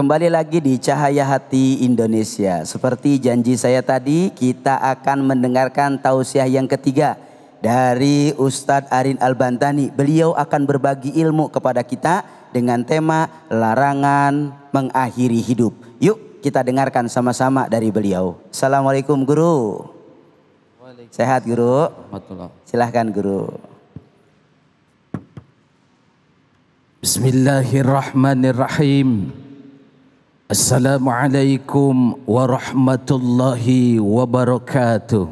Kembali lagi di Cahaya Hati Indonesia. Seperti janji saya tadi, kita akan mendengarkan tausiah yang ketiga dari Ustadz Arin Albantani. Beliau akan berbagi ilmu kepada kita dengan tema larangan mengakhiri hidup. Yuk kita dengarkan sama-sama dari beliau. Assalamualaikum Guru. Sehat Guru. Silahkan Guru. Bismillahirrahmanirrahim. Assalamualaikum warahmatullahi wabarakatuh.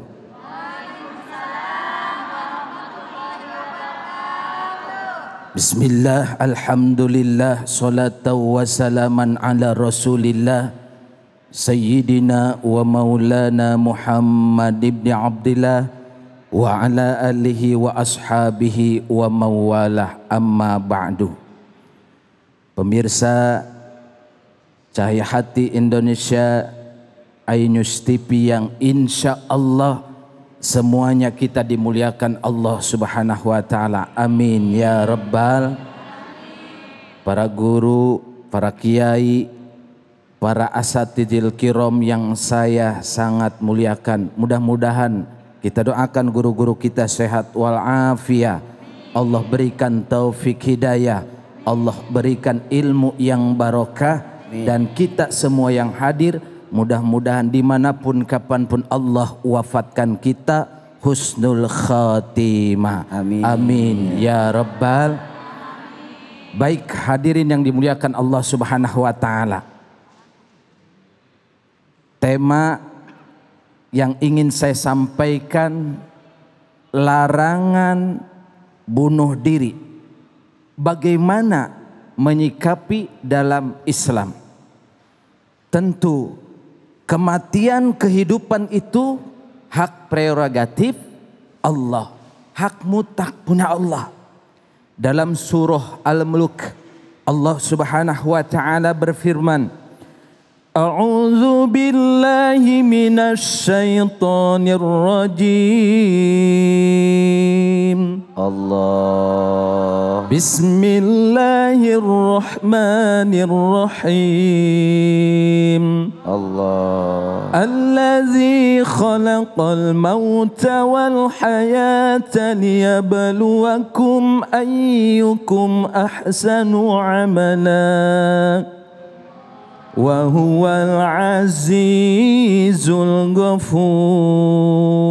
Bismillah, Alhamdulillah, salatan wa salaman ala rasulillah Sayyidina wa maulana Muhammad ibn Abdullah Wa ala alihi wa ashabihi wa mawalah amma ba'du Pemirsa Cahaya Hati Indonesia Ainus TV yang insya Allah semuanya kita dimuliakan Allah Subhanahu wa taala. Amin ya rabbal para guru, para kiai, para asatidil kiram yang saya sangat muliakan. Mudah-mudahan kita doakan guru-guru kita sehat walafiat. Allah berikan taufik hidayah. Allah berikan ilmu yang barokah dan kita semua yang hadir mudah-mudahan dimanapun kapanpun Allah wafatkan kita husnul khatimah. Amin. Amin. Ya Rabbal. Baik hadirin yang dimuliakan Allah subhanahu wa ta'ala. Tema yang ingin saya sampaikan larangan bunuh diri. Bagaimana menyikapi dalam Islam. Tentu kematian kehidupan itu hak prerogatif Allah, hak mutak punya Allah. Dalam surah Al-Mulk Allah Subhanahu wa taala berfirman, A'udzu billahi minasy syaithanir rajim. الله بسم الله الرحمن الرحيم الله الذي خلق الموت والحياة ليبلوكم أيكم أحسن عملا وهو العزيز الغفور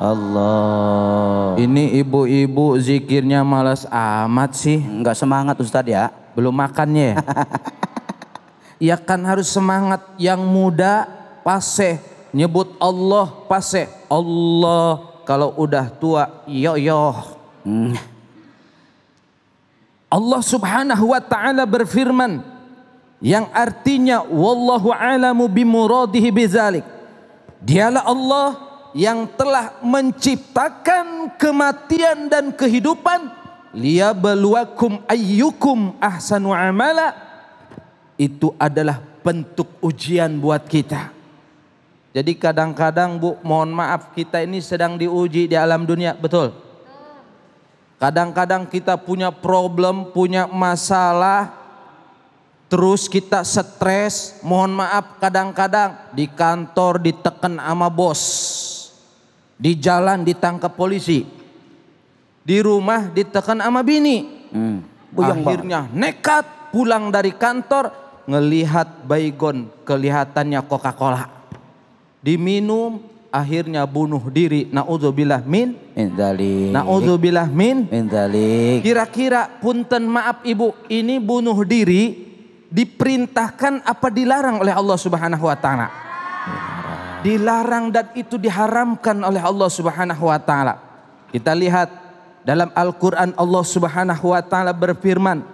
Allah. Ini ibu-ibu zikirnya malas amat sih. Enggak semangat Ustaz ya. Belum makannya. ya kan harus semangat yang muda paseh nyebut Allah paseh Allah kalau udah tua yo yo hmm. Allah subhanahu wa ta'ala berfirman yang artinya wallahu alamu bimuradihi bizalik dialah Allah yang telah menciptakan kematian dan kehidupan liyabluwakum ayyukum ahsanu amala itu adalah bentuk ujian buat kita. Jadi kadang-kadang Bu, mohon maaf kita ini sedang diuji di alam dunia, betul? Kadang-kadang kita punya problem, punya masalah, terus kita stres, mohon maaf kadang-kadang di kantor ditekan sama bos. Di jalan ditangkap polisi. Di rumah ditekan sama bini. Hmm. Akhirnya nekat pulang dari kantor ngelihat baygon kelihatannya Coca-Cola. Diminum akhirnya bunuh diri. Na'udzubillah min Na'udzubillah min Kira-kira punten maaf Ibu, ini bunuh diri diperintahkan apa dilarang oleh Allah Subhanahu wa taala? Iya. Dilarang dan itu diharamkan oleh Allah Subhanahu wa taala. Kita lihat dalam Al-Qur'an Allah Subhanahu wa taala berfirman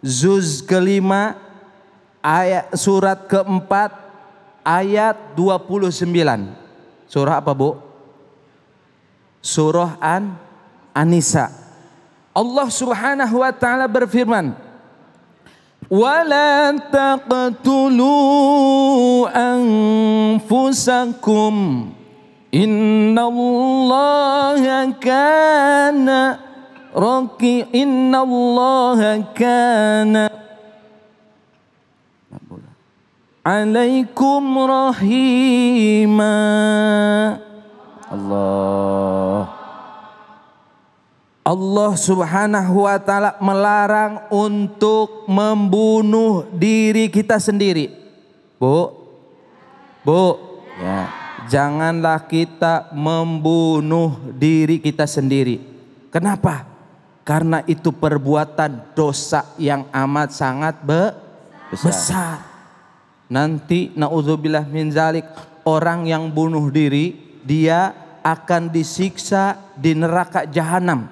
Zuz kelima ayat surat keempat ayat 29. Surah apa, Bu? Surah an nisa Allah Subhanahu wa taala berfirman, ولا تقتلوا أنفسكم إن الله كان رقي إن الله كان عليكم رحيما الله Allah Subhanahu wa taala melarang untuk membunuh diri kita sendiri. Bu. Bu. Ya. Janganlah kita membunuh diri kita sendiri. Kenapa? Karena itu perbuatan dosa yang amat sangat be besar. besar. Nanti naudzubillah min zalik, orang yang bunuh diri dia akan disiksa di neraka jahanam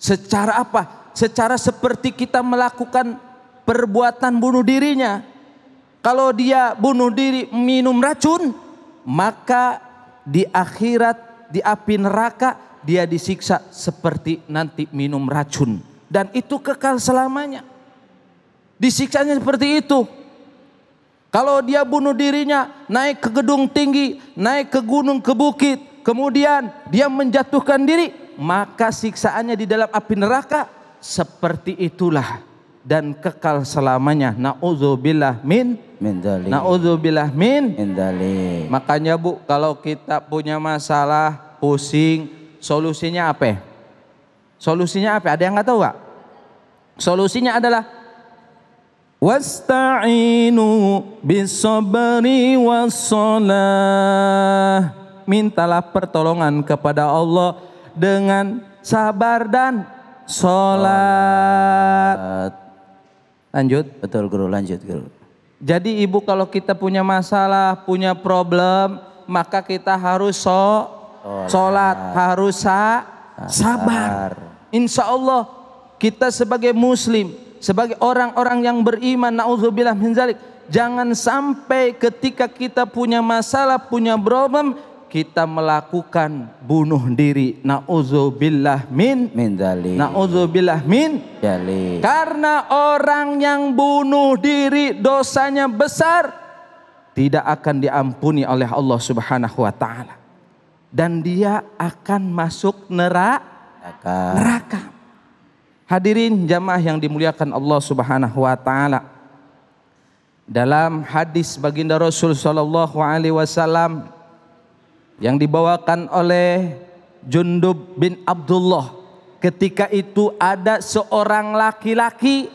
Secara apa? Secara seperti kita melakukan perbuatan bunuh dirinya. Kalau dia bunuh diri minum racun, maka di akhirat di api neraka dia disiksa seperti nanti minum racun dan itu kekal selamanya. Disiksanya seperti itu. Kalau dia bunuh dirinya, naik ke gedung tinggi, naik ke gunung, ke bukit, kemudian dia menjatuhkan diri, maka siksaannya di dalam api neraka seperti itulah dan kekal selamanya. Nauzubillah min min Nauzubillah min Mindali. Makanya Bu, kalau kita punya masalah, pusing, solusinya apa? Solusinya apa? Ada yang nggak tahu, Pak? Solusinya adalah Wasta'inu bisabari wassalah. Mintalah pertolongan kepada Allah dengan sabar dan sholat. Lanjut. Betul guru, lanjut guru. Jadi ibu kalau kita punya masalah, punya problem, maka kita harus so, sholat, harus sa, sabar. Insya Allah kita sebagai muslim, sebagai orang-orang yang beriman, na'udzubillah min zalik, jangan sampai ketika kita punya masalah, punya problem, kita melakukan bunuh diri nauzubillah min min nauzubillah min karena orang yang bunuh diri dosanya besar tidak akan diampuni oleh Allah Subhanahu wa taala dan dia akan masuk neraka neraka hadirin jamaah yang dimuliakan Allah Subhanahu wa taala dalam hadis baginda Rasul sallallahu alaihi wasallam yang dibawakan oleh Jundub bin Abdullah. Ketika itu ada seorang laki-laki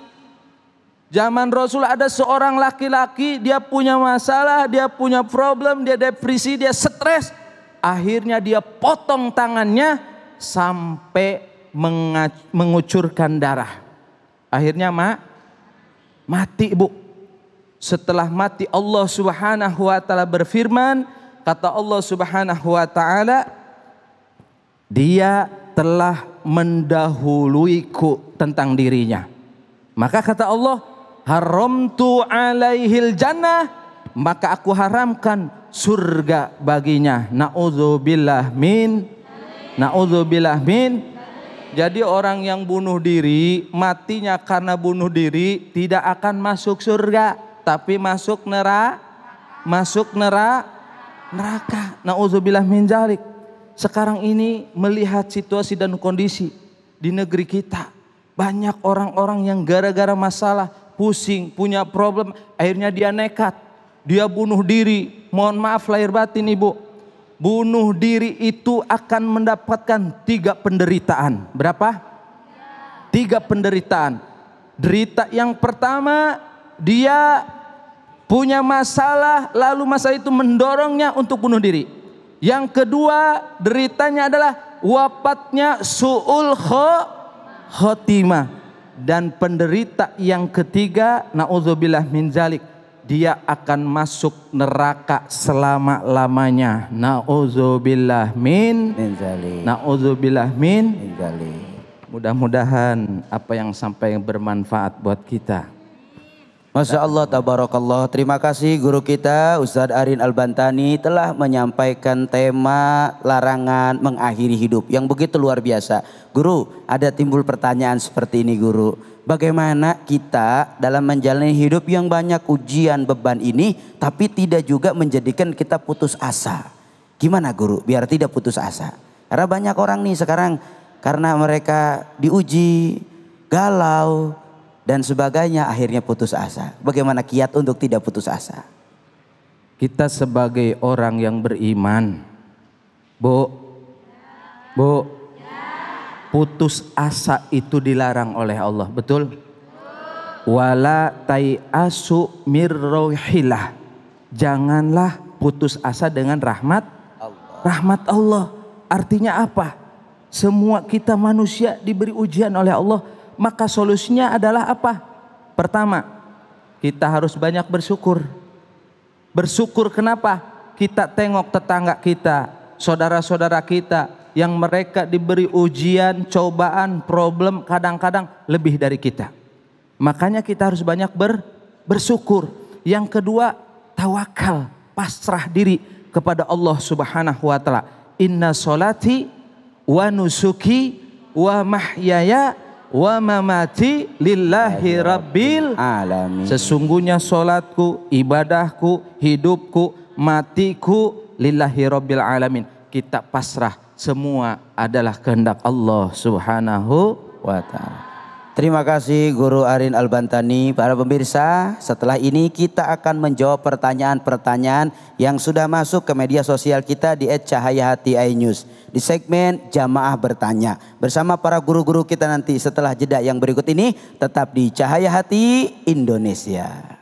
Zaman Rasul ada seorang laki-laki, dia punya masalah, dia punya problem, dia depresi, dia stres. Akhirnya dia potong tangannya sampai mengucurkan darah. Akhirnya mak mati, Bu. Setelah mati Allah Subhanahu wa taala berfirman, kata Allah Subhanahu wa taala dia telah mendahuluiku tentang dirinya. Maka kata Allah, haramtu alaihil jannah, maka aku haramkan surga baginya. naudzubillah min naudzubillah min jadi orang yang bunuh diri, matinya karena bunuh diri tidak akan masuk surga, tapi masuk neraka. Masuk neraka neraka. Nauzubillah min jalik. Sekarang ini melihat situasi dan kondisi di negeri kita. Banyak orang-orang yang gara-gara masalah pusing, punya problem, akhirnya dia nekat. Dia bunuh diri. Mohon maaf lahir batin Ibu. Bunuh diri itu akan mendapatkan tiga penderitaan. Berapa? Tiga penderitaan. Derita yang pertama, dia punya masalah lalu masalah itu mendorongnya untuk bunuh diri. Yang kedua deritanya adalah wafatnya su'ul khotimah. Dan penderita yang ketiga na'udzubillah min zalik. Dia akan masuk neraka selama-lamanya. Na'udzubillah min, min zalik. Na'udzubillah min, min zalik. Mudah-mudahan apa yang sampai bermanfaat buat kita. Masya Allah, tabarakallah. Terima kasih guru kita Ustadz Arin Albantani telah menyampaikan tema larangan mengakhiri hidup yang begitu luar biasa. Guru, ada timbul pertanyaan seperti ini guru. Bagaimana kita dalam menjalani hidup yang banyak ujian beban ini tapi tidak juga menjadikan kita putus asa. Gimana guru biar tidak putus asa? Karena banyak orang nih sekarang karena mereka diuji, galau, dan sebagainya akhirnya putus asa. Bagaimana kiat untuk tidak putus asa? Kita sebagai orang yang beriman, Bu, Bu, putus asa itu dilarang oleh Allah, betul? Wala tai'asu mirrohilah. Janganlah putus asa dengan rahmat Allah. rahmat Allah. Artinya apa? Semua kita manusia diberi ujian oleh Allah maka solusinya adalah apa? Pertama, kita harus banyak bersyukur. Bersyukur kenapa? Kita tengok tetangga kita, saudara-saudara kita yang mereka diberi ujian, cobaan, problem kadang-kadang lebih dari kita. Makanya kita harus banyak ber, bersyukur. Yang kedua, tawakal, pasrah diri kepada Allah Subhanahu wa taala. Inna solati wa nusuki wa mahyaya wa mamati lillahi rabbil alamin. Sesungguhnya solatku, ibadahku, hidupku, matiku lillahi rabbil alamin. Kita pasrah semua adalah kehendak Allah Subhanahu wa taala. Terima kasih Guru Arin Albantani. Para pemirsa, setelah ini kita akan menjawab pertanyaan-pertanyaan yang sudah masuk ke media sosial kita di Cahaya Di segmen Jamaah Bertanya. Bersama para guru-guru kita nanti setelah jeda yang berikut ini. Tetap di Cahaya Hati Indonesia.